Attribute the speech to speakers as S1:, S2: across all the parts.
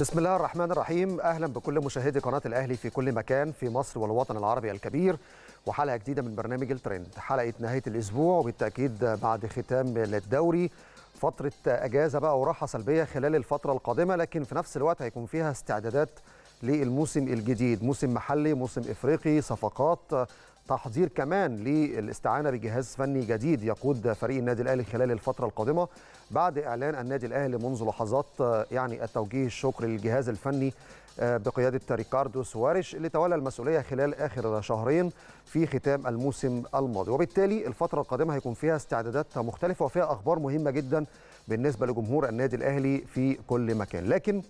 S1: بسم الله الرحمن الرحيم اهلا بكل مشاهدي قناه الاهلي في كل مكان في مصر والوطن العربي الكبير وحلقه جديده من برنامج الترند حلقه نهايه الاسبوع وبالتاكيد بعد ختام للدوري فتره اجازه بقى وراحه سلبيه خلال الفتره القادمه لكن في نفس الوقت هيكون فيها استعدادات للموسم الجديد موسم محلي موسم افريقي صفقات تحضير كمان للاستعانه بجهاز فني جديد يقود فريق النادي الاهلي خلال الفتره القادمه بعد اعلان النادي الاهلي منذ لحظات يعني التوجيه الشكر للجهاز الفني آه، بقياده ريكاردو سواريش اللي تولى المسؤوليه خلال اخر شهرين في ختام الموسم الماضي وبالتالي الفتره القادمه هيكون فيها استعدادات مختلفه وفيها اخبار مهمه جدا بالنسبه لجمهور النادي الاهلي في كل مكان لكن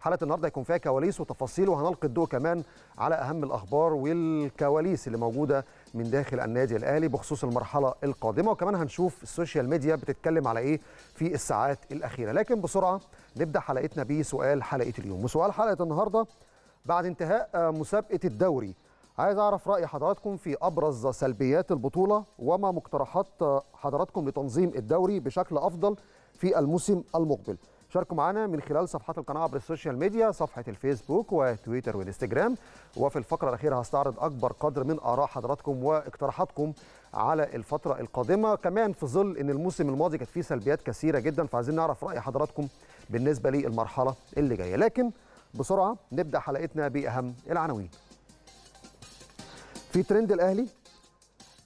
S1: حلقه النهارده هيكون فيها كواليس وتفاصيل وهنلقي الضوء كمان على اهم الاخبار والكواليس اللي موجوده من داخل النادي الاهلي بخصوص المرحله القادمه وكمان هنشوف السوشيال ميديا بتتكلم على ايه في الساعات الاخيره لكن بسرعه نبدا حلقتنا بسؤال حلقه اليوم وسؤال حلقه النهارده بعد انتهاء مسابقه الدوري عايز اعرف راي حضراتكم في ابرز سلبيات البطوله وما مقترحات حضراتكم لتنظيم الدوري بشكل افضل في الموسم المقبل شاركوا معنا من خلال صفحات القناه عبر السوشيال ميديا صفحه الفيسبوك وتويتر والانستجرام وفي الفقره الاخيره هستعرض اكبر قدر من اراء حضراتكم واقتراحاتكم على الفتره القادمه كمان في ظل ان الموسم الماضي كانت فيه سلبيات كثيره جدا فعايزين نعرف راي حضراتكم بالنسبه للمرحله اللي جايه لكن بسرعه نبدا حلقتنا باهم العناوين في ترند الاهلي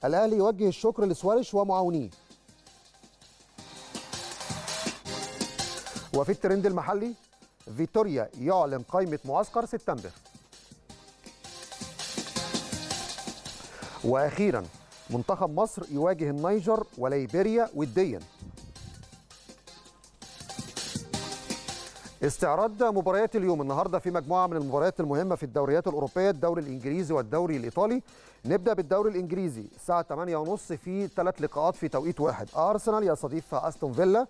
S1: الاهلي يوجه الشكر لسواريش ومعاونيه وفي الترند المحلي فيتوريا يعلن قائمة معسكر سبتمبر وأخيرا منتخب مصر يواجه النيجر وليبيريا وديا استعراض مباريات اليوم النهارده في مجموعه من المباريات المهمه في الدوريات الاوروبيه الدوري الانجليزي والدوري الايطالي نبدا بالدوري الانجليزي الساعه 8:30 في ثلاث لقاءات في توقيت واحد ارسنال يستضيف استون فيلا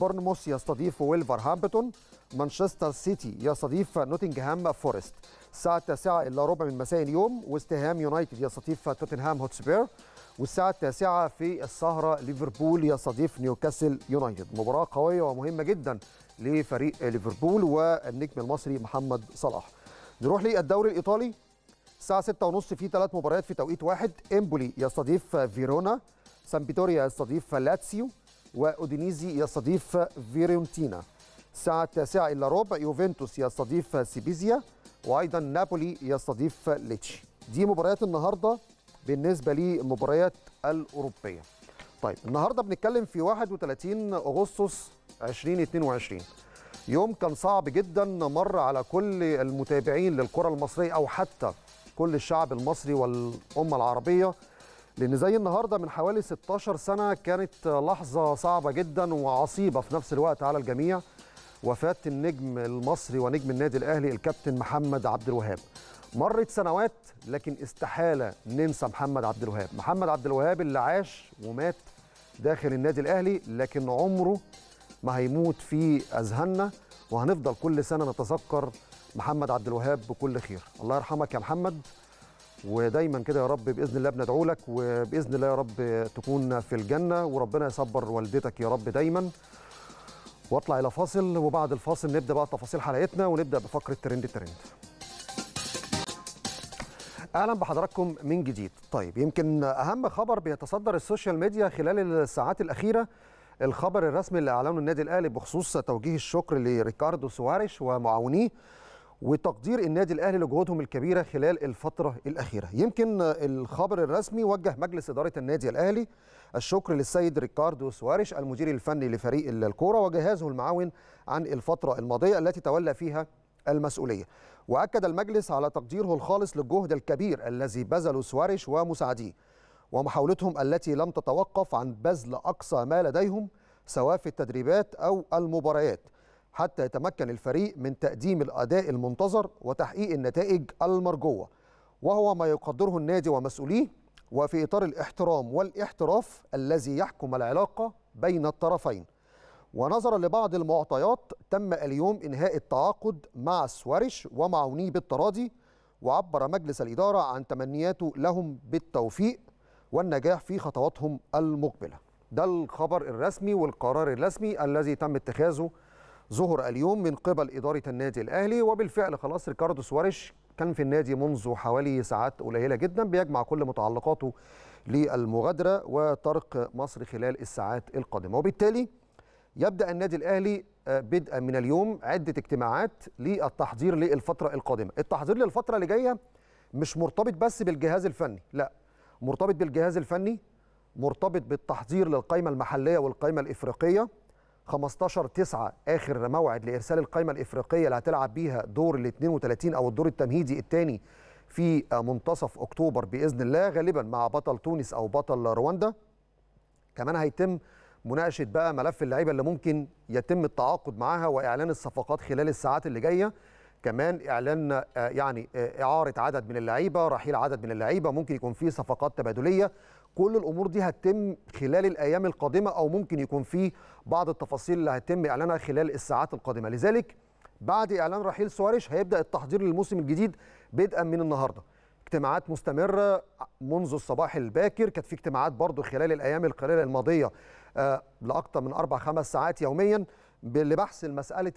S1: بورنموث يستضيف ويلفرهامبتون مانشستر سيتي يستضيف نوتنغهام فورست الساعة التاسعة إلا ربع من مساء اليوم وست هام يونايتد يستضيف توتنهام هوتسبير والساعة التاسعة في السهرة ليفربول يستضيف نيوكاسل يونايتد مباراة قوية ومهمة جدا لفريق ليفربول والنجم المصري محمد صلاح نروح للدوري الإيطالي الساعة ستة ونص في ثلاث مباريات في توقيت واحد إمبولي يستضيف فيرونا بيتوريا يستضيف لاتسيو وأودينيزي يستضيف فيرونتينا الساعة التاسعة إلا ربع يوفنتوس يستضيف سيبيزيا وأيضا نابولي يستضيف ليتشي دي مباريات النهاردة بالنسبة للمباريات الأوروبية طيب النهاردة بنتكلم في 31 أغسطس 2022 يوم كان صعب جدا مر على كل المتابعين للكرة المصرية أو حتى كل الشعب المصري والأمة العربية لان زي النهارده من حوالي 16 سنه كانت لحظه صعبه جدا وعصيبه في نفس الوقت على الجميع وفاه النجم المصري ونجم النادي الاهلي الكابتن محمد عبد الوهاب مرت سنوات لكن استحاله ننسى محمد عبد الوهاب محمد عبد الوهاب اللي عاش ومات داخل النادي الاهلي لكن عمره ما هيموت في اذهاننا وهنفضل كل سنه نتذكر محمد عبد الوهاب بكل خير الله يرحمك يا محمد ودايما كده يا رب باذن الله بندعو لك وباذن الله يا رب تكون في الجنه وربنا يصبر والدتك يا رب دايما واطلع الى فاصل وبعد الفاصل نبدا بقى تفاصيل حلقتنا ونبدا بفقره ترند ترند اهلا بحضراتكم من جديد طيب يمكن اهم خبر بيتصدر السوشيال ميديا خلال الساعات الاخيره الخبر الرسمي اللي اعلنه النادي الاهلي بخصوص توجيه الشكر لريكاردو سواريش ومعاونيه وتقدير النادي الاهلي لجهودهم الكبيره خلال الفتره الاخيره يمكن الخبر الرسمي وجه مجلس اداره النادي الاهلي الشكر للسيد ريكاردو سواريش المدير الفني لفريق الكوره وجهازه المعاون عن الفتره الماضيه التي تولى فيها المسؤوليه واكد المجلس على تقديره الخالص للجهد الكبير الذي بذله سواريش ومساعديه ومحاولتهم التي لم تتوقف عن بذل اقصى ما لديهم سواء في التدريبات او المباريات حتى يتمكن الفريق من تقديم الأداء المنتظر وتحقيق النتائج المرجوة وهو ما يقدره النادي ومسؤوليه وفي إطار الاحترام والاحتراف الذي يحكم العلاقة بين الطرفين ونظرا لبعض المعطيات تم اليوم إنهاء التعاقد مع سوارش ومعونيه بالتراضي وعبر مجلس الإدارة عن تمنياته لهم بالتوفيق والنجاح في خطواتهم المقبلة ده الخبر الرسمي والقرار الرسمي الذي تم اتخاذه ظهر اليوم من قبل إدارة النادي الأهلي وبالفعل خلاص ريكاردو سواريش كان في النادي منذ حوالي ساعات قليلة جدا بيجمع كل متعلقاته للمغادرة وطرق مصر خلال الساعات القادمة وبالتالي يبدأ النادي الأهلي آه، بدءا من اليوم عدة اجتماعات للتحضير للفترة القادمة التحضير للفترة اللي جاية مش مرتبط بس بالجهاز الفني لا مرتبط بالجهاز الفني مرتبط بالتحضير للقائمة المحلية والقائمة الإفريقية 15 9 اخر موعد لارسال القائمه الافريقيه اللي هتلعب بيها دور ال 32 او الدور التمهيدي الثاني في منتصف اكتوبر باذن الله غالبا مع بطل تونس او بطل رواندا كمان هيتم مناقشه بقى ملف اللعيبه اللي ممكن يتم التعاقد معاها واعلان الصفقات خلال الساعات اللي جايه كمان اعلان آه، يعني آه، اعاره عدد من اللعيبه رحيل عدد من اللعيبه ممكن يكون في صفقات تبادليه كل الامور دي هتتم خلال الايام القادمه او ممكن يكون في بعض التفاصيل اللي هتتم اعلانها خلال الساعات القادمه لذلك بعد اعلان رحيل سواريش هيبدا التحضير للموسم الجديد بدءا من النهارده اجتماعات مستمره منذ الصباح الباكر كانت في اجتماعات برضو خلال الايام القليله الماضيه آه، لاكثر من اربع خمس ساعات يوميا لبحث مساله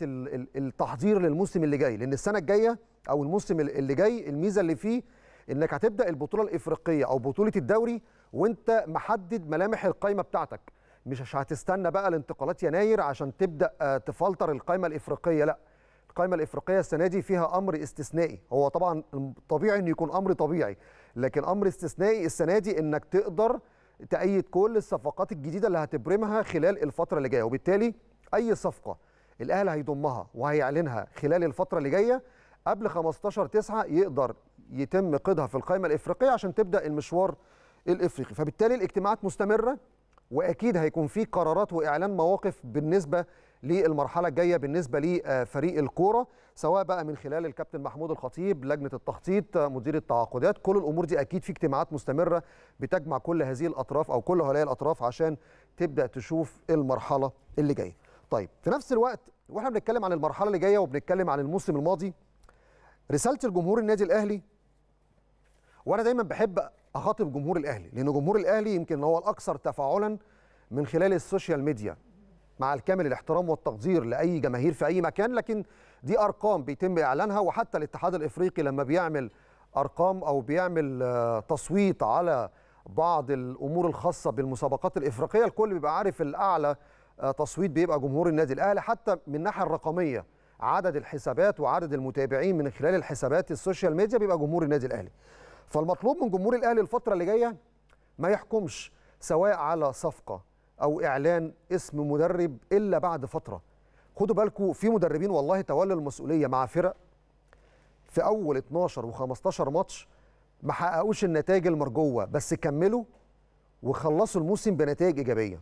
S1: التحضير للموسم اللي جاي لان السنه الجايه او الموسم اللي جاي الميزه اللي فيه انك هتبدا البطوله الافريقيه او بطوله الدوري وانت محدد ملامح القائمه بتاعتك مش هتستنى بقى الانتقالات يناير عشان تبدا آه، تفلتر القائمه الافريقيه لا القائمه الافريقيه السنه دي فيها امر استثنائي هو طبعا طبيعي انه يكون امر طبيعي لكن امر استثنائي السنه دي انك تقدر تأيد كل الصفقات الجديده اللي هتبرمها خلال الفتره اللي جايه وبالتالي اي صفقه الاهلي هيضمها وهيعلنها خلال الفتره اللي جايه قبل 15 9 يقدر يتم قيدها في القائمه الافريقيه عشان تبدا المشوار الافريقي فبالتالي الاجتماعات مستمره واكيد هيكون في قرارات واعلان مواقف بالنسبه للمرحله الجايه بالنسبه لفريق الكوره سواء بقى من خلال الكابتن محمود الخطيب لجنه التخطيط مدير التعاقدات كل الامور دي اكيد في اجتماعات مستمره بتجمع كل هذه الاطراف او كل هؤلاء الاطراف عشان تبدا تشوف المرحله اللي جايه طيب في نفس الوقت واحنا بنتكلم عن المرحله اللي جايه وبنتكلم عن الموسم الماضي رساله الجمهور النادي الاهلي وانا دايما بحب اخاطب جمهور الاهلي لان جمهور الاهلي يمكن هو الاكثر تفاعلا من خلال السوشيال ميديا مع الكامل الاحترام والتقدير لاي جماهير في اي مكان لكن دي ارقام بيتم اعلانها وحتى الاتحاد الافريقي لما بيعمل ارقام او بيعمل آه، تصويت على بعض الامور الخاصه بالمسابقات الافريقيه الكل بيبقى عارف الاعلى آه، تصويت بيبقى جمهور النادي الاهلي حتى من الناحيه الرقميه عدد الحسابات وعدد المتابعين من خلال الحسابات السوشيال ميديا بيبقى جمهور النادي الاهلي فالمطلوب من جمهور الاهلي الفتره اللي جايه ما يحكمش سواء على صفقه او اعلان اسم مدرب الا بعد فتره خدوا بالكم في مدربين والله تولوا المسؤوليه مع فرق في اول 12 و15 ماتش ما حققوش النتائج المرجوه بس كملوا وخلصوا الموسم بنتائج ايجابيه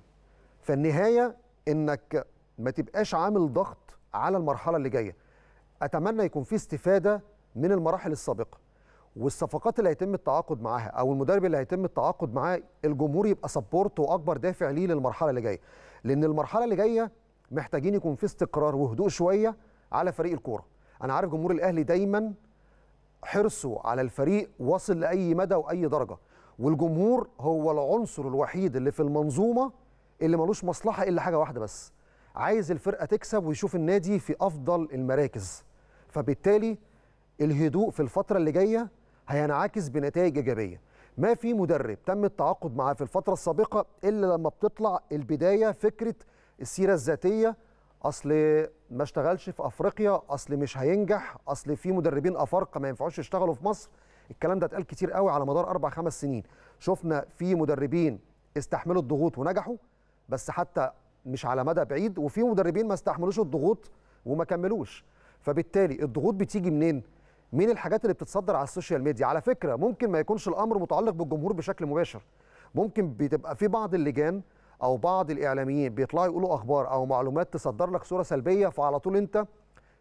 S1: فالنهايه انك ما تبقاش عامل ضغط على المرحله اللي جايه اتمنى يكون في استفاده من المراحل السابقه والصفقات اللي هيتم التعاقد معاها او المدرب اللي هيتم التعاقد معاه الجمهور يبقى سبورت واكبر دافع ليه للمرحله اللي جايه لان المرحله اللي جايه محتاجين يكون في استقرار وهدوء شويه على فريق الكوره انا عارف جمهور الاهلي دايما حرصه على الفريق واصل لاي مدى واي درجه والجمهور هو العنصر الوحيد اللي في المنظومه اللي ملوش مصلحه الا حاجه واحده بس عايز الفرقه تكسب ويشوف النادي في افضل المراكز فبالتالي الهدوء في الفتره اللي جايه هينعكس بنتائج ايجابيه ما في مدرب تم التعاقد معاه في الفتره السابقه الا لما بتطلع البدايه فكره السيره الذاتيه اصل ما اشتغلش في افريقيا اصل مش هينجح اصل في مدربين افارقه ما ينفعوش يشتغلوا في مصر الكلام ده اتقال كتير قوي على مدار اربع خمس سنين شفنا في مدربين استحملوا الضغوط ونجحوا بس حتى مش على مدى بعيد وفي مدربين ما استحملوش الضغوط وما كملوش فبالتالي الضغوط بتيجي منين مين الحاجات اللي بتتصدر على السوشيال ميديا على فكره ممكن ما يكونش الامر متعلق بالجمهور بشكل مباشر ممكن بتبقى في بعض اللجان او بعض الاعلاميين بيطلعوا يقولوا اخبار او معلومات تصدر لك صوره سلبيه فعلى طول انت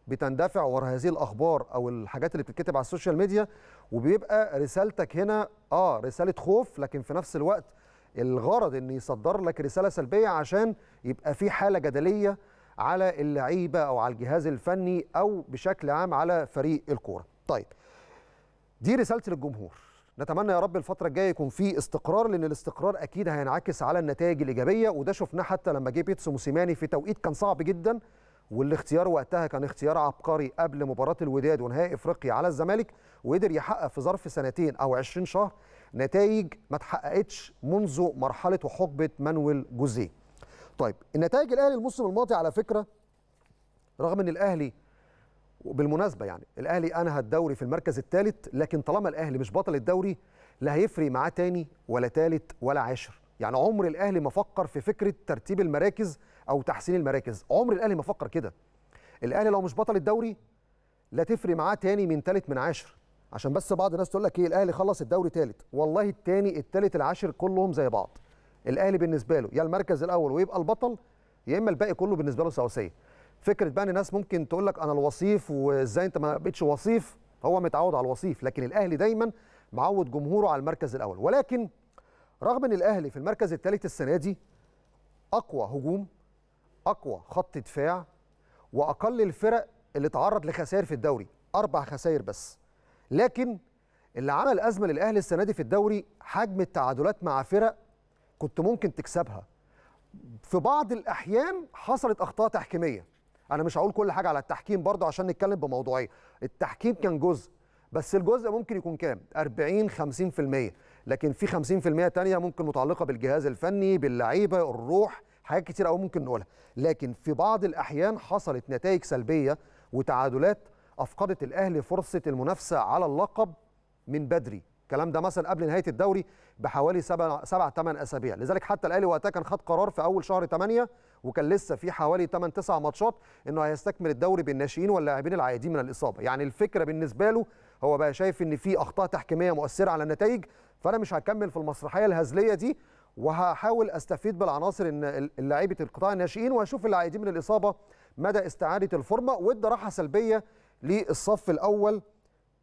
S1: بتندفع ورا هذه الاخبار او الحاجات اللي بتتكتب على السوشيال ميديا وبيبقى رسالتك هنا اه رساله خوف لكن في نفس الوقت الغرض ان يصدر لك رساله سلبيه عشان يبقى في حاله جدليه على اللعيبه او على الجهاز الفني او بشكل عام على فريق الكوره طيب دي رسالتي للجمهور نتمنى يا رب الفترة الجاية يكون في استقرار لأن الاستقرار أكيد هينعكس على النتائج الإيجابية وده شفناه حتى لما جه بيتسو موسيماني في توقيت كان صعب جدا والاختيار وقتها كان اختيار عبقري قبل مباراة الوداد ونهائي إفريقيا على الزمالك وقدر يحقق في ظرف سنتين أو 20 شهر نتائج ما اتحققتش منذ مرحلة وحقبة مانويل جوزيه. طيب النتائج الأهلي الموسم الماضي على فكرة رغم إن الأهلي وبالمناسبه يعني الاهلي انهى الدوري في المركز الثالث لكن طالما الاهلي مش بطل الدوري لا هيفرق معاه تاني ولا ثالث ولا عاشر يعني عمر الاهلي ما فكر في فكره ترتيب المراكز او تحسين المراكز عمر الاهلي ما فكر كده الاهلي لو مش بطل الدوري لا تفرق معاه تاني من ثالث من عاشر عشان بس بعض الناس تقول لك ايه الاهلي خلص الدوري ثالث والله الثاني الثالث العاشر كلهم زي بعض الاهلي بالنسبه له يا المركز الاول ويبقى البطل يا اما الباقي كله بالنسبه له سواسيه فكره بقى ان الناس ممكن تقول لك انا الوصيف وازاي انت ما بقتش وصيف هو متعود على الوصيف لكن الاهلي دايما معود جمهوره على المركز الاول ولكن رغم ان الاهلي في المركز الثالث السنه دي اقوى هجوم اقوى خط دفاع واقل الفرق اللي تعرض لخسائر في الدوري اربع خسائر بس لكن اللي عمل ازمه للاهلي السنه دي في الدوري حجم التعادلات مع فرق كنت ممكن تكسبها في بعض الاحيان حصلت اخطاء تحكيميه انا مش هقول كل حاجه على التحكيم برضه عشان نتكلم بموضوعيه التحكيم كان جزء بس الجزء ممكن يكون كام 40 50% لكن في 50% تانية ممكن متعلقه بالجهاز الفني باللعيبه الروح حاجات كتير قوي ممكن نقولها لكن في بعض الاحيان حصلت نتائج سلبيه وتعادلات افقدت الاهلي فرصه المنافسه على اللقب من بدري الكلام ده مثلا قبل نهايه الدوري بحوالي سبع سبع ثمان اسابيع لذلك حتى الاهلي وقتها كان خد قرار في اول شهر 8 وكان لسه في حوالي 8 9 ماتشات انه هيستكمل الدوري بالناشئين واللاعبين العاديين من الاصابه يعني الفكره بالنسبه له هو بقى شايف ان في اخطاء تحكيميه مؤثره على النتائج فانا مش هكمل في المسرحيه الهزليه دي وهحاول استفيد بالعناصر ان لعيبه القطاع الناشئين واشوف اللاعبين من الاصابه مدى استعاده الفورمه وادى راحه سلبيه للصف الاول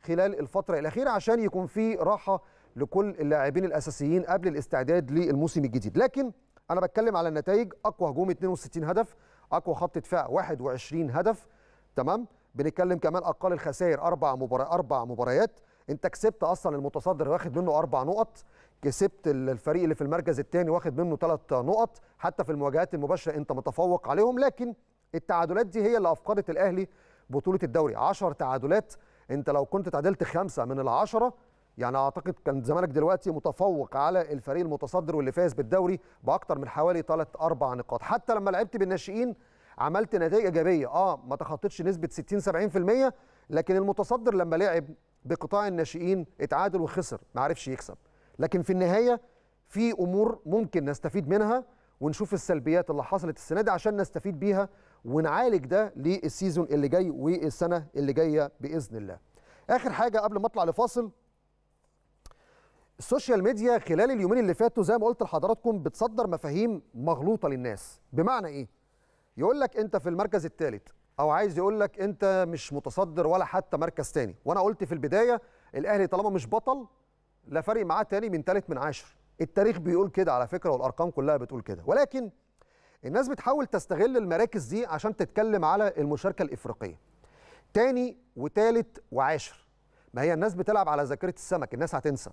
S1: خلال الفترة الأخيرة عشان يكون في راحة لكل اللاعبين الأساسيين قبل الاستعداد للموسم الجديد لكن أنا بتكلم على النتائج أقوى هجوم 62 هدف أقوى خط دفاع 21 هدف تمام بنتكلم كمان أقل الخسائر أربع مبارا... أربع مباريات أنت كسبت أصلا المتصدر واخد منه أربع نقط كسبت الفريق اللي في المركز الثاني واخد منه ثلاث نقط حتى في المواجهات المباشرة أنت متفوق عليهم لكن التعادلات دي هي اللي أفقدت الأهلي بطولة الدوري 10 تعادلات انت لو كنت تعادلت خمسه من العشره يعني اعتقد كان زمانك دلوقتي متفوق على الفريق المتصدر واللي فاز بالدوري باكتر من حوالي 3 اربع نقاط حتى لما لعبت بالناشئين عملت نتائج ايجابيه اه ما تخطيتش نسبه 60 70% لكن المتصدر لما لعب بقطاع الناشئين اتعادل وخسر ما عرفش يكسب لكن في النهايه في امور ممكن نستفيد منها ونشوف السلبيات اللي حصلت السنه دي عشان نستفيد بيها ونعالج ده للسيزون اللي جاي والسنه اللي جايه باذن الله. اخر حاجه قبل ما اطلع لفاصل السوشيال ميديا خلال اليومين اللي فاتوا زي ما قلت لحضراتكم بتصدر مفاهيم مغلوطه للناس، بمعنى ايه؟ يقول لك انت في المركز الثالث او عايز يقول لك انت مش متصدر ولا حتى مركز ثاني، وانا قلت في البدايه الاهلي طالما مش بطل لا فارق معاه ثاني من ثالث من عشر التاريخ بيقول كده على فكره والارقام كلها بتقول كده ولكن الناس بتحاول تستغل المراكز دي عشان تتكلم على المشاركه الافريقيه تاني وتالت وعاشر ما هي الناس بتلعب على ذاكره السمك الناس هتنسى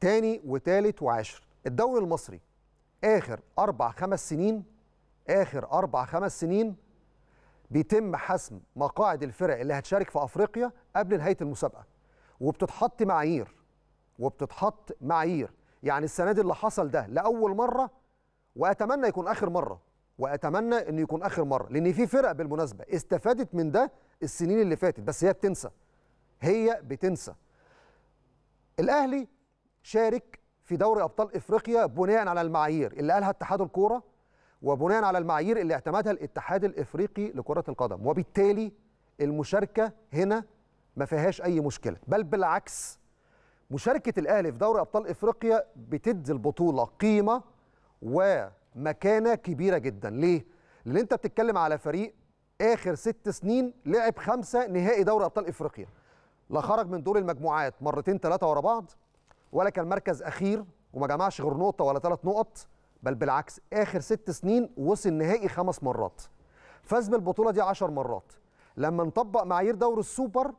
S1: تاني وتالت وعاشر الدوري المصري اخر اربع خمس سنين اخر اربع خمس سنين بيتم حسم مقاعد الفرق اللي هتشارك في افريقيا قبل نهايه المسابقه وبتتحط معايير وبتتحط معايير يعني السنه دي اللي حصل ده لاول مره واتمنى يكون اخر مره واتمنى انه يكون اخر مره لان في فرق بالمناسبه استفادت من ده السنين اللي فاتت بس هي بتنسى هي بتنسى الاهلي شارك في دوري ابطال افريقيا بناء على المعايير اللي قالها اتحاد الكوره وبناء على المعايير اللي اعتمدها الاتحاد الافريقي لكره القدم وبالتالي المشاركه هنا ما فيهاش اي مشكله بل بالعكس مشاركه الاهلي في دوري ابطال افريقيا بتدي البطوله قيمه ومكانه كبيره جدا ليه لان انت بتتكلم على فريق اخر ست سنين لعب خمسه نهائي دوري ابطال افريقيا لا خرج من دور المجموعات مرتين ثلاثه ورا بعض ولا كان مركز اخير وما جمعش غير نقطه ولا ثلاث نقط بل بالعكس اخر ست سنين وصل نهائي خمس مرات فاز بالبطوله دي 10 مرات لما نطبق معايير دوري السوبر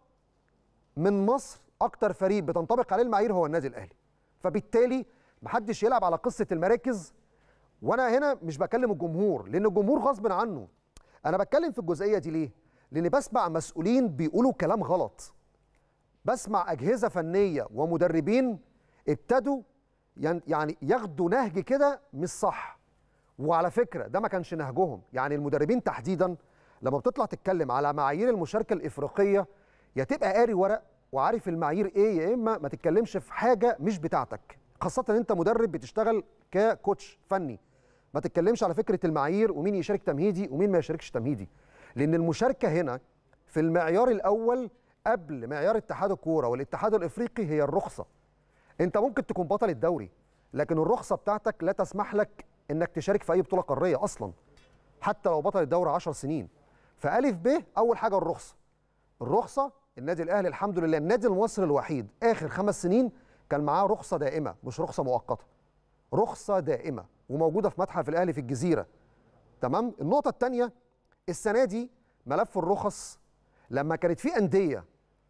S1: من مصر اكتر فريق بتنطبق عليه المعايير هو النادي الاهلي فبالتالي محدش يلعب على قصه المراكز وانا هنا مش بكلم الجمهور لان الجمهور غصب عنه انا بتكلم في الجزئيه دي ليه لان بسمع مسؤولين بيقولوا كلام غلط بسمع اجهزه فنيه ومدربين ابتدوا يعني ياخدوا نهج كده مش صح وعلى فكره ده ما كانش نهجهم يعني المدربين تحديدا لما بتطلع تتكلم على معايير المشاركه الافريقيه يا تبقى قاري ورق وعارف المعايير ايه يا اما ما تتكلمش في حاجه مش بتاعتك خاصه ان انت مدرب بتشتغل ككوتش فني ما تتكلمش على فكره المعايير ومين يشارك تمهيدي ومين ما يشاركش تمهيدي لان المشاركه هنا في المعيار الاول قبل معيار اتحاد الكوره والاتحاد الافريقي هي الرخصه انت ممكن تكون بطل الدوري لكن الرخصه بتاعتك لا تسمح لك انك تشارك في اي بطوله قاريه اصلا حتى لو بطل الدوري 10 سنين فالف ب اول حاجه الرخصه الرخصه النادي الاهلي الحمد لله النادي المصري الوحيد اخر خمس سنين كان معاه رخصه دائمه مش رخصه مؤقته رخصه دائمه وموجوده في متحف الاهلي في الجزيره تمام النقطه الثانيه السنه دي ملف الرخص لما كانت في انديه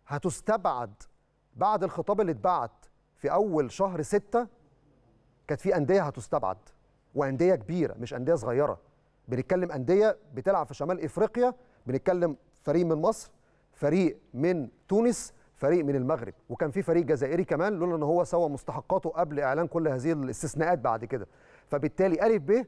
S1: هتستبعد بعد الخطاب اللي اتبعت في اول شهر ستة كانت في انديه هتستبعد وانديه كبيره مش انديه صغيره بنتكلم انديه بتلعب في شمال افريقيا بنتكلم فريق من مصر فريق من تونس فريق من المغرب وكان في فريق جزائري كمان لولا ان هو سوى مستحقاته قبل اعلان كل هذه الاستثناءات بعد كده فبالتالي ا ب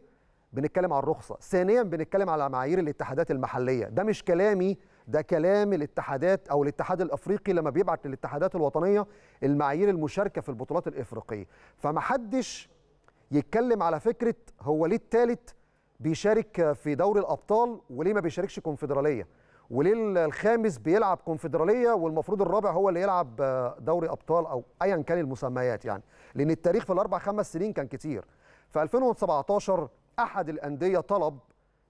S1: بنتكلم على الرخصه ثانيا بنتكلم على معايير الاتحادات المحليه ده مش كلامي ده كلام الاتحادات او الاتحاد الافريقي لما بيبعت للاتحادات الوطنيه المعايير المشاركه في البطولات الافريقيه فمحدش يتكلم على فكره هو ليه الثالث بيشارك في دوري الابطال وليه ما بيشاركش كونفدراليه وليه الخامس بيلعب كونفدراليه والمفروض الرابع هو اللي يلعب آه، دوري ابطال او ايا كان المسميات يعني لان التاريخ في الاربع خمس سنين كان كتير في 2017 احد الانديه طلب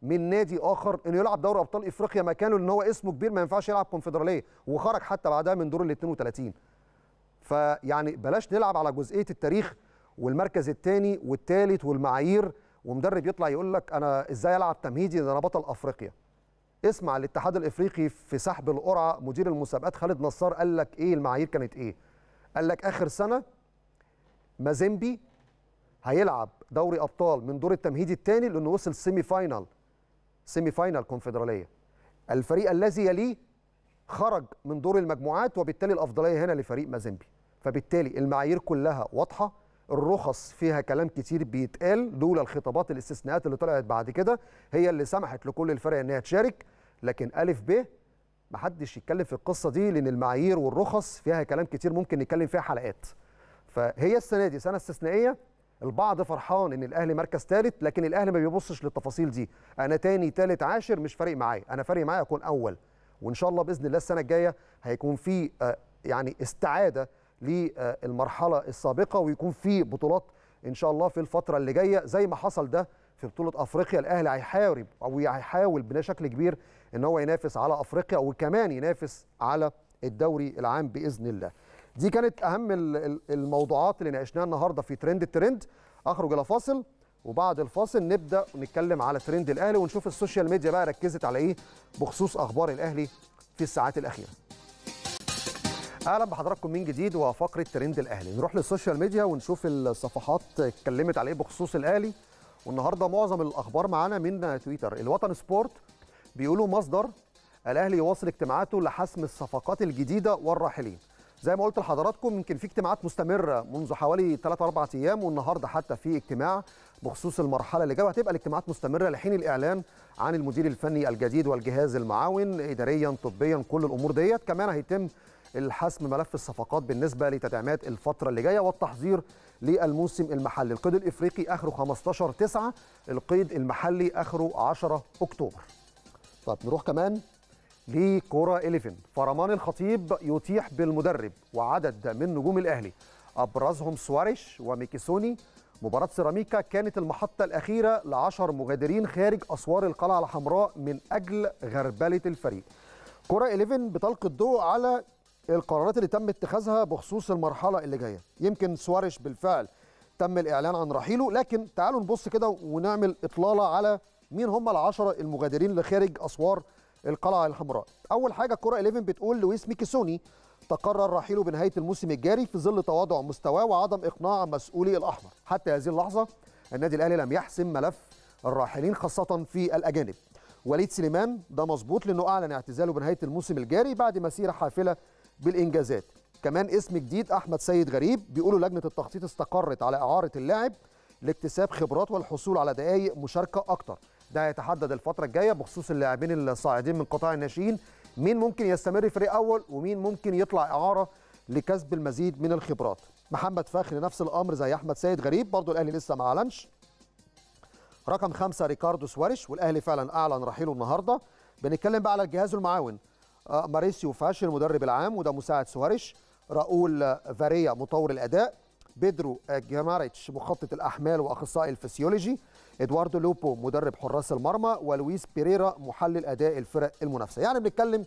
S1: من نادي اخر انه يلعب دوري ابطال افريقيا مكانه لان هو اسمه كبير ما ينفعش يلعب كونفدراليه وخرج حتى بعدها من دور ال 32 فيعني بلاش نلعب على جزئيه التاريخ والمركز الثاني والثالث والمعايير ومدرب يطلع يقول لك انا ازاي العب تمهيدي ده انا بطل افريقيا اسمع الاتحاد الافريقي في سحب القرعه مدير المسابقات خالد نصار قال لك ايه المعايير كانت ايه؟ قال لك اخر سنه مازيمبي هيلعب دوري ابطال من دور التمهيدي الثاني لانه وصل سيمي فاينال سيمي فاينال كونفدراليه الفريق الذي يليه خرج من دور المجموعات وبالتالي الافضليه هنا لفريق مازيمبي فبالتالي المعايير كلها واضحه الرخص فيها كلام كتير بيتقال لولا الخطابات الاستثناءات اللي طلعت بعد كده هي اللي سمحت لكل الفرق انها تشارك لكن ألف ب محدش يتكلم في القصة دي لأن المعايير والرخص فيها كلام كتير ممكن نتكلم فيها حلقات فهي السنة دي سنة استثنائية البعض فرحان ان الاهلي مركز ثالث لكن الاهلي ما بيبصش للتفاصيل دي انا تاني تالت عاشر مش فارق معايا انا فارق معايا اكون اول وان شاء الله باذن الله السنه الجايه هيكون في آه، يعني استعاده للمرحله السابقه ويكون في بطولات ان شاء الله في الفتره اللي جايه زي ما حصل ده في بطوله افريقيا الاهلي هيحاول او هيحاول بشكل كبير ان هو ينافس على افريقيا وكمان ينافس على الدوري العام باذن الله. دي كانت اهم الموضوعات اللي ناقشناها النهارده في ترند الترند اخرج الى فاصل وبعد الفاصل نبدا نتكلم على ترند الاهلي ونشوف السوشيال ميديا بقى ركزت على ايه بخصوص اخبار الاهلي في الساعات الاخيره. اهلا بحضراتكم من جديد وفقره ترند الاهلي نروح للسوشيال ميديا ونشوف الصفحات اتكلمت على ايه بخصوص الاهلي والنهارده معظم الاخبار معانا من تويتر الوطن سبورت بيقولوا مصدر الاهلي يواصل اجتماعاته لحسم الصفقات الجديده والراحلين زي ما قلت لحضراتكم يمكن في اجتماعات مستمره منذ حوالي 3 4 ايام والنهارده حتى في اجتماع بخصوص المرحله اللي جايه وهتبقى الاجتماعات مستمره لحين الاعلان عن المدير الفني الجديد والجهاز المعاون اداريا طبيا كل الامور ديت كمان هيتم الحسم ملف الصفقات بالنسبه لتدعيمات الفتره اللي جايه والتحذير للموسم المحلي القيد الإفريقي آخره 15 9 القيد المحلي آخره 10 أكتوبر طب نروح كمان لكرة 11 فرمان الخطيب يتيح بالمدرب وعدد من نجوم الأهلي أبرزهم سواريش وميكيسوني مباراة سيراميكا كانت المحطة الأخيرة لعشر مغادرين خارج أسوار القلعة الحمراء من أجل غربلة الفريق كرة 11 بتلقي الضوء على القرارات اللي تم اتخاذها بخصوص المرحله اللي جايه يمكن سواريش بالفعل تم الاعلان عن رحيله لكن تعالوا نبص كده ونعمل اطلاله على مين هم العشرة المغادرين لخارج اسوار القلعه الحمراء اول حاجه كره 11 بتقول لويس ميكيسوني تقرر رحيله بنهايه الموسم الجاري في ظل تواضع مستواه وعدم اقناع مسؤولي الاحمر حتى هذه اللحظه النادي الاهلي لم يحسم ملف الراحلين خاصه في الاجانب وليد سليمان ده مظبوط لانه اعلن اعتزاله بنهايه الموسم الجاري بعد مسيره حافله بالانجازات كمان اسم جديد احمد سيد غريب بيقولوا لجنه التخطيط استقرت على اعاره اللاعب لاكتساب خبرات والحصول على دقائق مشاركه اكتر ده هيتحدد الفتره الجايه بخصوص اللاعبين الصاعدين من قطاع الناشئين مين ممكن يستمر فريق اول ومين ممكن يطلع اعاره لكسب المزيد من الخبرات محمد فخري نفس الامر زي احمد سيد غريب برضه الاهلي لسه ما اعلنش رقم خمسة ريكاردو سواريش والاهلي فعلا اعلن رحيله النهارده بنتكلم بقى على الجهاز المعاون آه، ماريسيو فاش المدرب العام وده مساعد سواريش راؤول فاريا مطور الاداء بيدرو جاماريتش مخطط الاحمال واخصائي الفسيولوجي ادواردو لوبو مدرب حراس المرمى ولويس بيريرا محلل اداء الفرق المنافسه يعني بنتكلم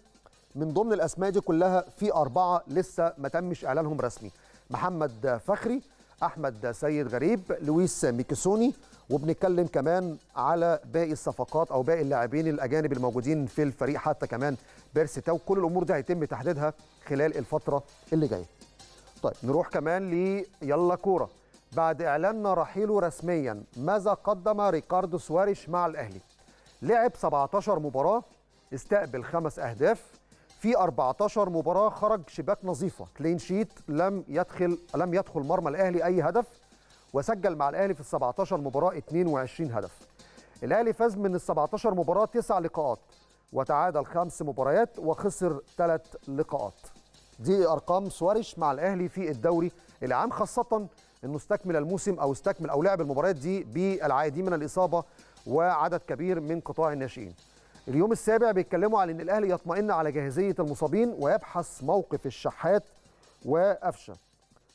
S1: من ضمن الاسماء دي كلها في اربعه لسه ما تمش اعلانهم رسمي محمد فخري احمد سيد غريب لويس ميكسوني وبنتكلم كمان على باقي الصفقات او باقي اللاعبين الاجانب الموجودين في الفريق حتى كمان بيرسي تاو كل الامور دي هيتم تحديدها خلال الفتره اللي جايه طيب نروح كمان ل يلا كوره بعد اعلاننا رحيله رسميا ماذا قدم ريكاردو سواريش مع الاهلي لعب 17 مباراه استقبل خمس اهداف في 14 مباراه خرج شباك نظيفه كلين شيت لم يدخل لم يدخل مرمى الاهلي اي هدف وسجل مع الاهلي في ال 17 مباراه 22 هدف. الاهلي فاز من ال 17 مباراه 9 لقاءات وتعادل خمس مباريات وخسر ثلاث لقاءات. دي ارقام سواريش مع الاهلي في الدوري العام خاصه انه استكمل الموسم او استكمل او لعب المباريات دي بالعادي من الاصابه وعدد كبير من قطاع الناشئين. اليوم السابع بيتكلموا على ان الاهلي يطمئن على جاهزيه المصابين ويبحث موقف الشحات وقفشه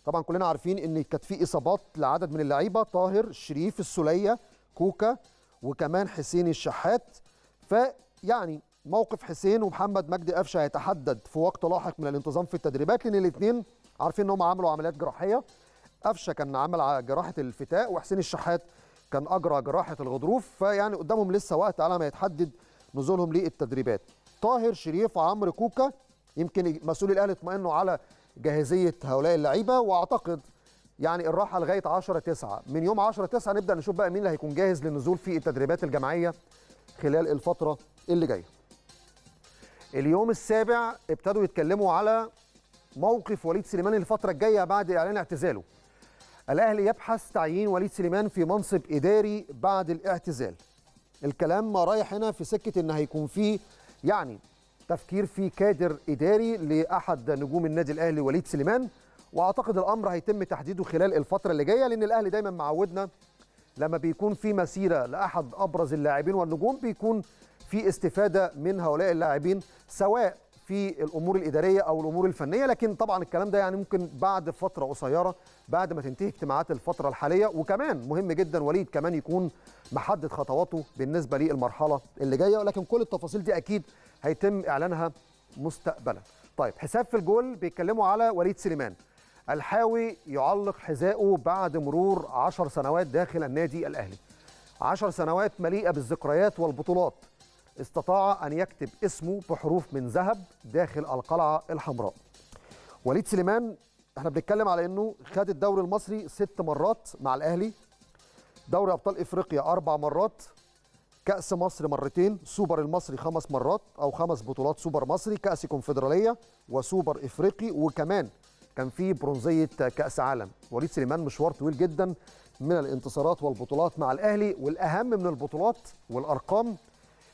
S1: طبعا كلنا عارفين ان كانت في اصابات لعدد من اللعيبه طاهر شريف السوليه كوكا وكمان حسين الشحات فيعني موقف حسين ومحمد مجدي قفشه هيتحدد في وقت لاحق من الانتظام في التدريبات لان الاثنين عارفين ان هم عملوا عمليات جراحيه قفشه كان عمل جراحه الفتاء وحسين الشحات كان اجرى جراحه الغضروف فيعني قدامهم لسه وقت على ما يتحدد نزولهم للتدريبات طاهر شريف عمرو كوكا يمكن مسؤول الاهلي اطمئنوا على جاهزيه هؤلاء اللعيبه واعتقد يعني الراحه لغايه 10 9 من يوم 10 9 نبدا نشوف بقى مين اللي هيكون جاهز للنزول في التدريبات الجماعيه خلال الفتره اللي جايه. اليوم السابع ابتدوا يتكلموا على موقف وليد سليمان الفتره الجايه بعد اعلان اعتزاله. الاهلي يبحث تعيين وليد سليمان في منصب اداري بعد الاعتزال. الكلام ما رايح هنا في سكه ان هيكون فيه يعني تفكير في كادر إداري لأحد نجوم النادي الأهلي وليد سليمان وأعتقد الأمر هيتم تحديده خلال الفترة اللي جاية لأن الأهلي دايما معودنا لما بيكون في مسيرة لأحد أبرز اللاعبين والنجوم بيكون في استفادة من هؤلاء اللاعبين سواء في الامور الاداريه او الامور الفنيه لكن طبعا الكلام ده يعني ممكن بعد فتره قصيره بعد ما تنتهي اجتماعات الفتره الحاليه وكمان مهم جدا وليد كمان يكون محدد خطواته بالنسبه للمرحله اللي جايه ولكن كل التفاصيل دي اكيد هيتم اعلانها مستقبلا طيب حساب في الجول بيتكلموا على وليد سليمان الحاوي يعلق حذائه بعد مرور عشر سنوات داخل النادي الأهلي عشر سنوات مليئة بالذكريات والبطولات استطاع أن يكتب اسمه بحروف من ذهب داخل القلعة الحمراء وليد سليمان احنا بنتكلم على انه خد الدوري المصري ست مرات مع الاهلي دوري ابطال افريقيا اربع مرات كأس مصر مرتين سوبر المصري خمس مرات أو خمس بطولات سوبر مصري كأس كونفدرالية وسوبر إفريقي وكمان كان في برونزية كأس عالم وليد سليمان مشوار طويل جدا من الانتصارات والبطولات مع الأهلي والأهم من البطولات والأرقام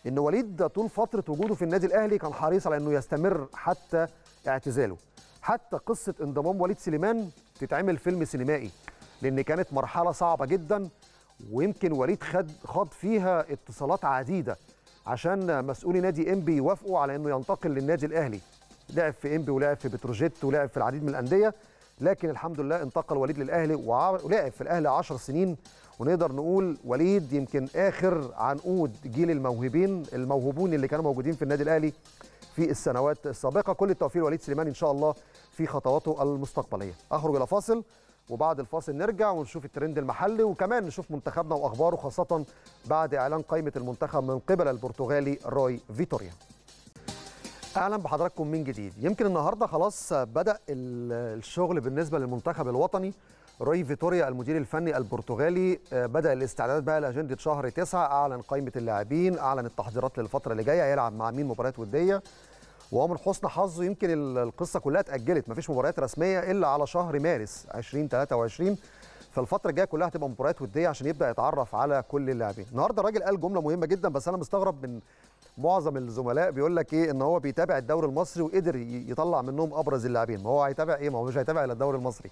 S1: إن وليد طول فترة وجوده في النادي الأهلي كان حريص على إنه يستمر حتى اعتزاله حتى قصة انضمام وليد سليمان تتعمل فيلم سينمائي لأن كانت مرحلة صعبة جدا ويمكن وليد خد خاض فيها اتصالات عديده عشان مسؤولي نادي انبي يوافقوا على انه ينتقل للنادي الاهلي لعب في انبي ولعب في بتروجيت ولعب في العديد من الانديه لكن الحمد لله انتقل وليد للاهلي ولعب في الاهلي 10 سنين ونقدر نقول وليد يمكن اخر عنقود جيل الموهوبين الموهوبون اللي كانوا موجودين في النادي الاهلي في السنوات السابقه كل التوفيق لوليد سليمان ان شاء الله في خطواته المستقبليه اخرج الى فاصل وبعد الفاصل نرجع ونشوف الترند المحلي وكمان نشوف منتخبنا واخباره خاصه بعد اعلان قائمه المنتخب من قبل البرتغالي روي فيتوريا اهلا بحضراتكم من جديد يمكن النهارده خلاص بدا الشغل بالنسبه للمنتخب الوطني روي فيتوريا المدير الفني البرتغالي آه، بدا الاستعدادات بقى لاجنده شهر تسعة اعلن قائمه اللاعبين اعلن التحضيرات للفتره اللي جايه هيلعب مع مين مباريات وديه وهو من حسن حظه يمكن القصه كلها اتاجلت مفيش مباريات رسميه الا على شهر مارس 2023 فالفتره الجايه كلها هتبقى مباريات وديه عشان يبدا يتعرف على كل اللاعبين النهارده الراجل قال جمله مهمه جدا بس انا مستغرب من معظم الزملاء بيقول لك ايه ان هو بيتابع الدوري المصري وقدر يطلع منهم ابرز اللاعبين ما هو هيتابع ايه ما هو مش هيتابع الا الدوري المصري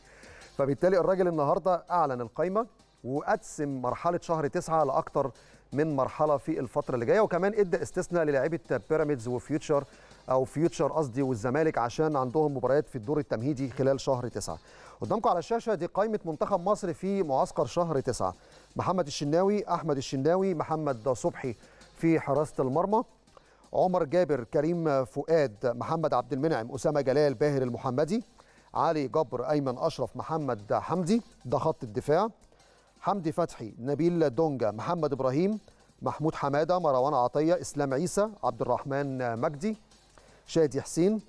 S1: فبالتالي الراجل النهارده اعلن القايمه وقسم مرحله شهر تسعة لاكثر من مرحله في الفتره اللي جايه وكمان ادى استثناء للاعيبه بيراميدز وفيوتشر او فيوتشر قصدي والزمالك عشان عندهم مباريات في الدور التمهيدي خلال شهر تسعة قدامكم على الشاشه دي قائمه منتخب مصر في معسكر شهر تسعة محمد الشناوي احمد الشناوي محمد صبحي في حراسه المرمى عمر جابر كريم فؤاد محمد عبد المنعم اسامه جلال باهر المحمدي علي جبر ايمن اشرف محمد حمدي ده خط الدفاع حمدي فتحي نبيل دونجا محمد إبراهيم محمود حمادة مروان عطية إسلام عيسى عبد الرحمن مجدي شادي حسين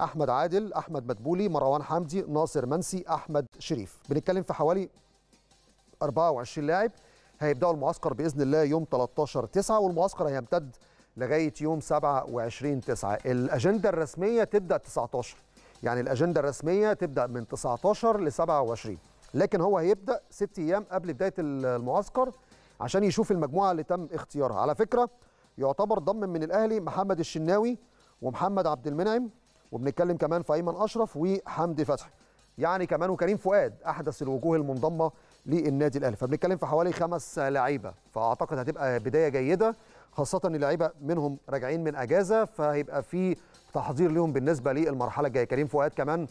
S1: أحمد عادل أحمد مدبولي مروان حمدي ناصر منسي أحمد شريف بنتكلم في حوالي 24 لاعب هيبداوا المعسكر باذن الله يوم 13 9 والمعسكر هيمتد لغايه يوم 27 9 الاجنده الرسميه تبدا 19 يعني الاجنده الرسميه تبدا من 19 ل 27 لكن هو هيبدا ست ايام قبل بدايه المعسكر عشان يشوف المجموعه اللي تم اختيارها على فكره يعتبر ضمن من الاهلي محمد الشناوي ومحمد عبد المنعم وبنتكلم كمان في ايمن اشرف وحمدي فتحي يعني كمان وكريم فؤاد احدث الوجوه المنضمه للنادي الاهلي فبنتكلم في حوالي خمس لعيبه فاعتقد هتبقى بدايه جيده خاصه ان اللعيبه منهم راجعين من اجازه فهيبقى في تحضير لهم بالنسبه للمرحله الجايه كريم فؤاد كمان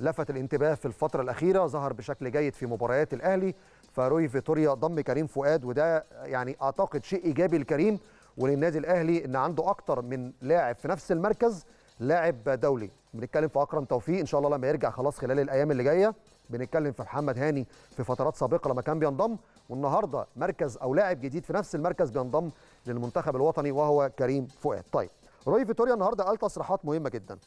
S1: لفت الانتباه في الفترة الأخيرة ظهر بشكل جيد في مباريات الأهلي فروي فيتوريا ضم كريم فؤاد وده يعني أعتقد شيء إيجابي لكريم وللنادي الأهلي إن عنده أكتر من لاعب في نفس المركز لاعب دولي بنتكلم في أكرم توفيق إن شاء الله لما يرجع خلاص خلال الأيام اللي جاية بنتكلم في محمد هاني في فترات سابقة لما كان بينضم والنهاردة مركز أو لاعب جديد في نفس المركز بينضم للمنتخب الوطني وهو كريم فؤاد طيب روي فيتوريا النهارده قال تصريحات مهمه جدا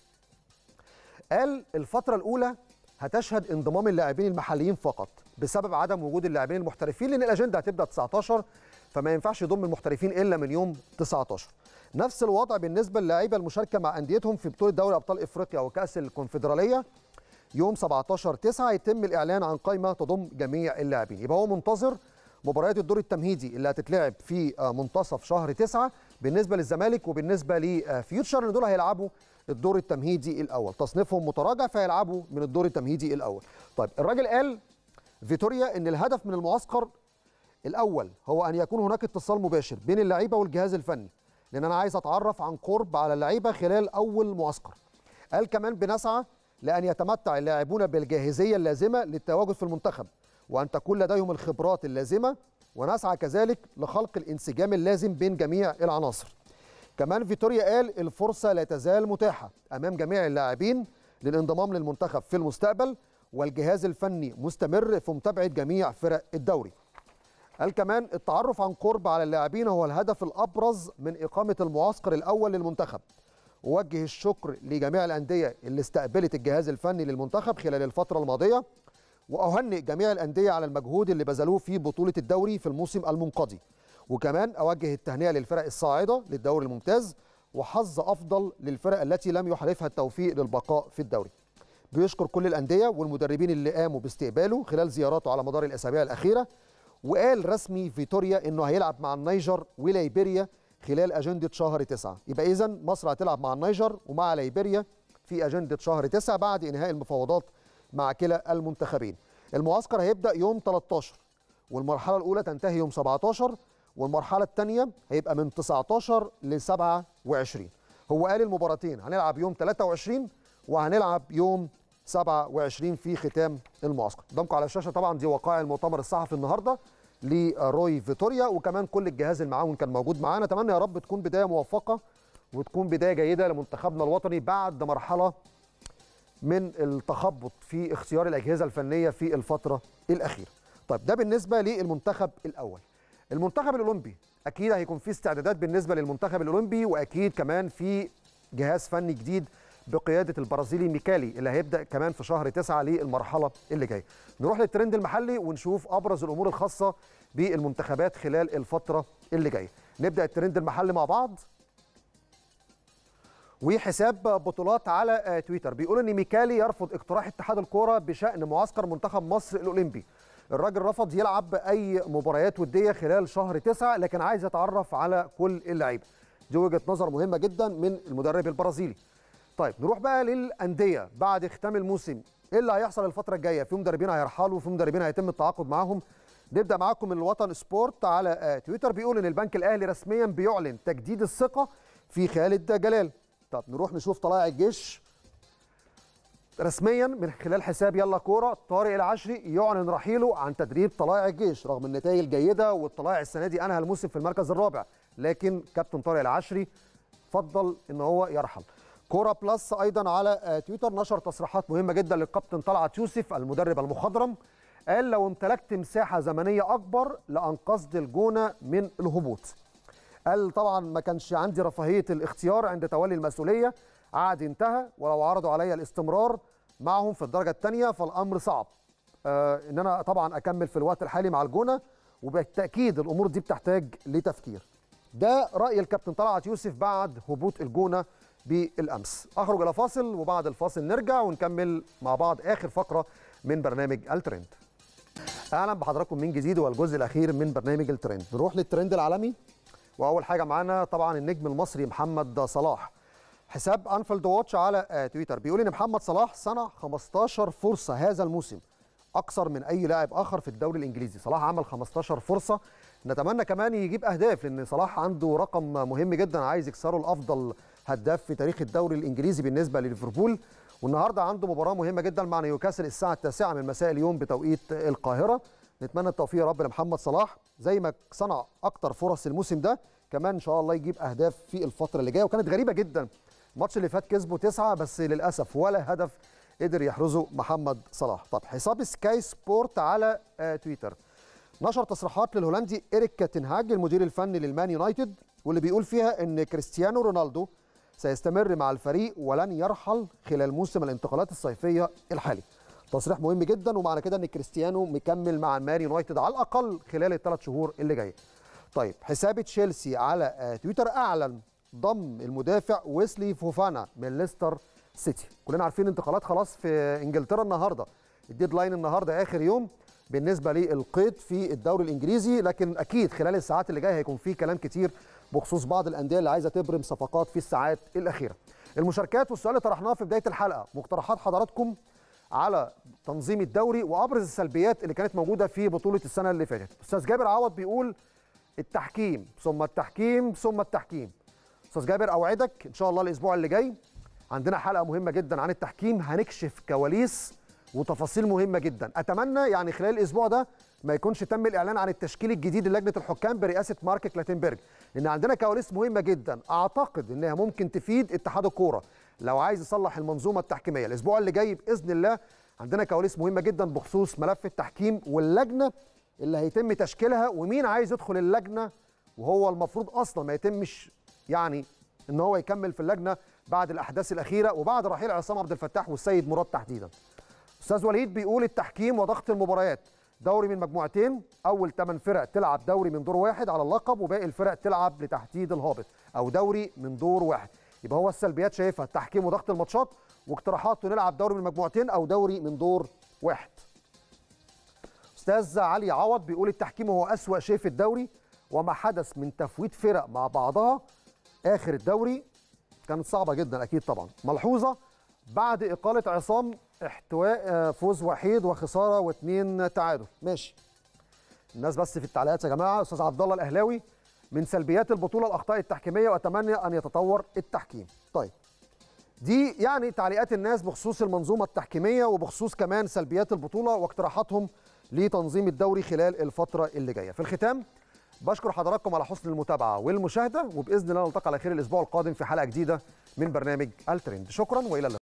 S1: قال الفترة الأولى هتشهد انضمام اللاعبين المحليين فقط بسبب عدم وجود اللاعبين المحترفين لأن الأجندة هتبدأ 19 فما ينفعش يضم المحترفين إلا من يوم 19 نفس الوضع بالنسبة للاعيبة المشاركة مع أنديتهم في بطولة دوري أبطال إفريقيا وكأس الكونفدرالية يوم 17 9 يتم الإعلان عن قائمة تضم جميع اللاعبين يبقى هو منتظر مباريات الدور التمهيدي اللي هتتلعب في آه، منتصف شهر 9 بالنسبه للزمالك وبالنسبه لفيوتشر ان دول هيلعبوا الدور التمهيدي الاول تصنيفهم متراجع فهيلعبوا من الدور التمهيدي الاول طيب الراجل قال فيتوريا ان الهدف من المعسكر الاول هو ان يكون هناك اتصال مباشر بين اللعيبه والجهاز الفني لان انا عايز اتعرف عن قرب على اللعيبه خلال اول معسكر قال كمان بنسعى لان يتمتع اللاعبون بالجاهزيه اللازمه للتواجد في المنتخب وان تكون لديهم الخبرات اللازمه ونسعى كذلك لخلق الانسجام اللازم بين جميع العناصر كمان فيتوريا قال الفرصة لا تزال متاحة أمام جميع اللاعبين للانضمام للمنتخب في المستقبل والجهاز الفني مستمر في متابعة جميع فرق الدوري قال كمان التعرف عن قرب على اللاعبين هو الهدف الأبرز من إقامة المعسكر الأول للمنتخب ووجه الشكر لجميع الأندية اللي استقبلت الجهاز الفني للمنتخب خلال الفترة الماضية واهنئ جميع الانديه على المجهود اللي بذلوه في بطوله الدوري في الموسم المنقضي وكمان اوجه التهنئه للفرق الصاعده للدوري الممتاز وحظ افضل للفرق التي لم يحالفها التوفيق للبقاء في الدوري بيشكر كل الانديه والمدربين اللي قاموا باستقباله خلال زياراته على مدار الاسابيع الاخيره وقال رسمي فيتوريا انه هيلعب مع النيجر وليبيريا خلال اجنده شهر تسعة يبقى اذا مصر هتلعب مع النيجر ومع ليبيريا في اجنده شهر تسعة بعد انهاء المفاوضات مع كلا المنتخبين المعسكر هيبدا يوم 13 والمرحله الاولى تنتهي يوم 17 والمرحله الثانيه هيبقى من 19 ل 27 هو قال المباراتين هنلعب يوم 23 وهنلعب يوم 27 في ختام المعسكر قدامكم على الشاشه طبعا دي وقائع المؤتمر الصحفي النهارده لروي فيتوريا وكمان كل الجهاز المعاون كان موجود معانا اتمنى يا رب تكون بدايه موفقه وتكون بدايه جيده لمنتخبنا الوطني بعد مرحله من التخبط في اختيار الاجهزه الفنيه في الفتره الاخيره طيب ده بالنسبه للمنتخب الاول المنتخب الاولمبي اكيد هيكون في استعدادات بالنسبه للمنتخب الاولمبي واكيد كمان في جهاز فني جديد بقياده البرازيلي ميكالي اللي هيبدا كمان في شهر 9 للمرحله اللي جايه نروح للترند المحلي ونشوف ابرز الامور الخاصه بالمنتخبات خلال الفتره اللي جايه نبدا الترند المحلي مع بعض وحساب بطولات على آه، تويتر بيقول ان ميكالي يرفض اقتراح اتحاد الكوره بشان معسكر منتخب مصر الاولمبي الراجل رفض يلعب اي مباريات وديه خلال شهر تسعة لكن عايز يتعرف على كل اللعيبه دي وجهه نظر مهمه جدا من المدرب البرازيلي طيب نروح بقى للانديه بعد ختام الموسم ايه اللي هيحصل الفتره الجايه في مدربين هيرحلوا وفي مدربين هيتم التعاقد معاهم نبدا معاكم من الوطن سبورت على آه، تويتر بيقول ان البنك الاهلي رسميا بيعلن تجديد الثقه في خالد جلال طب نروح نشوف طلائع الجيش رسميا من خلال حساب يلا كوره طارق العشري يعلن رحيله عن تدريب طلائع الجيش رغم النتائج الجيده والطلائع السنه دي انهى الموسم في المركز الرابع لكن كابتن طارق العشري فضل ان هو يرحل كوره بلس ايضا على آه، تويتر نشر تصريحات مهمه جدا للكابتن طلعت يوسف المدرب المخضرم قال لو امتلكت مساحه زمنيه اكبر لانقذت الجونه من الهبوط قال طبعا ما كانش عندي رفاهيه الاختيار عند تولي المسؤوليه عاد انتهى ولو عرضوا عليا الاستمرار معهم في الدرجه الثانيه فالامر صعب آه ان انا طبعا اكمل في الوقت الحالي مع الجونه وبالتاكيد الامور دي بتحتاج لتفكير ده راي الكابتن طلعت يوسف بعد هبوط الجونه بالامس اخرج الى فاصل وبعد الفاصل نرجع ونكمل مع بعض اخر فقره من برنامج الترند اهلا بحضراتكم من جديد والجزء الاخير من برنامج الترند نروح للترند العالمي واول حاجه معانا طبعا النجم المصري محمد صلاح حساب انفيلد واتش على تويتر بيقول ان محمد صلاح صنع 15 فرصه هذا الموسم اكثر من اي لاعب اخر في الدوري الانجليزي صلاح عمل 15 فرصه نتمنى كمان يجيب اهداف لان صلاح عنده رقم مهم جدا عايز يكسره الافضل هداف في تاريخ الدوري الانجليزي بالنسبه لليفربول والنهارده عنده مباراه مهمه جدا مع نيوكاسل الساعه 9 من مساء اليوم بتوقيت القاهره نتمنى التوفيق يا رب لمحمد صلاح زي ما صنع اكتر فرص الموسم ده كمان ان شاء الله يجيب اهداف في الفتره اللي جايه وكانت غريبه جدا الماتش اللي فات كسبه تسعة بس للاسف ولا هدف قدر يحرزه محمد صلاح طب حساب سكاي سبورت على آه تويتر نشر تصريحات للهولندي إريك كاتنهاج المدير الفني للمان يونايتد واللي بيقول فيها ان كريستيانو رونالدو سيستمر مع الفريق ولن يرحل خلال موسم الانتقالات الصيفيه الحالي تصريح مهم جدا ومعنى كده ان كريستيانو مكمل مع مان يونايتد على الاقل خلال الثلاث شهور اللي جايه طيب حساب تشيلسي على آه، تويتر اعلن ضم المدافع ويسلي فوفانا من ليستر سيتي كلنا عارفين انتقالات خلاص في انجلترا النهارده الديدلاين النهارده اخر يوم بالنسبه للقيد في الدوري الانجليزي لكن اكيد خلال الساعات اللي جايه هيكون في كلام كتير بخصوص بعض الانديه اللي عايزه تبرم صفقات في الساعات الاخيره المشاركات والسؤال اللي طرحناه في بدايه الحلقه مقترحات حضراتكم على تنظيم الدوري وابرز السلبيات اللي كانت موجوده في بطوله السنه اللي فاتت استاذ جابر عوض بيقول التحكيم ثم التحكيم ثم التحكيم استاذ جابر اوعدك ان شاء الله الاسبوع اللي جاي عندنا حلقه مهمه جدا عن التحكيم هنكشف كواليس وتفاصيل مهمه جدا اتمنى يعني خلال الاسبوع ده ما يكونش تم الاعلان عن التشكيل الجديد للجنه الحكام برئاسه مارك كلاتنبرج لان عندنا كواليس مهمه جدا اعتقد انها ممكن تفيد اتحاد الكوره لو عايز يصلح المنظومه التحكيميه الاسبوع اللي جاي باذن الله عندنا كواليس مهمه جدا بخصوص ملف التحكيم واللجنه اللي هيتم تشكيلها ومين عايز يدخل اللجنه وهو المفروض اصلا ما يتمش يعني ان هو يكمل في اللجنه بعد الاحداث الاخيره وبعد رحيل عصام عبد الفتاح والسيد مراد تحديدا استاذ وليد بيقول التحكيم وضغط المباريات دوري من مجموعتين اول 8 فرق تلعب دوري من دور واحد على اللقب وباقي الفرق تلعب لتحديد الهابط او دوري من دور واحد يبقى هو السلبيات شايفها التحكيم وضغط الماتشات واقتراحاته نلعب دوري من مجموعتين او دوري من دور واحد استاذ علي عوض بيقول التحكيم هو اسوا شيء في الدوري وما حدث من تفويت فرق مع بعضها اخر الدوري كانت صعبه جدا اكيد طبعا ملحوظه بعد اقاله عصام احتواء آه، فوز وحيد وخساره واثنين تعادل ماشي الناس بس في التعليقات يا جماعه استاذ عبد الله الاهلاوي من سلبيات البطوله الاخطاء التحكيميه واتمنى ان يتطور التحكيم طيب دي يعني تعليقات الناس بخصوص المنظومه التحكيميه وبخصوص كمان سلبيات البطوله واقتراحاتهم لتنظيم الدوري خلال الفتره اللي جايه في الختام بشكر حضراتكم على حسن المتابعه والمشاهده وباذن الله نلتقي على خير الاسبوع القادم في حلقه جديده من برنامج الترند شكرا والى اللقاء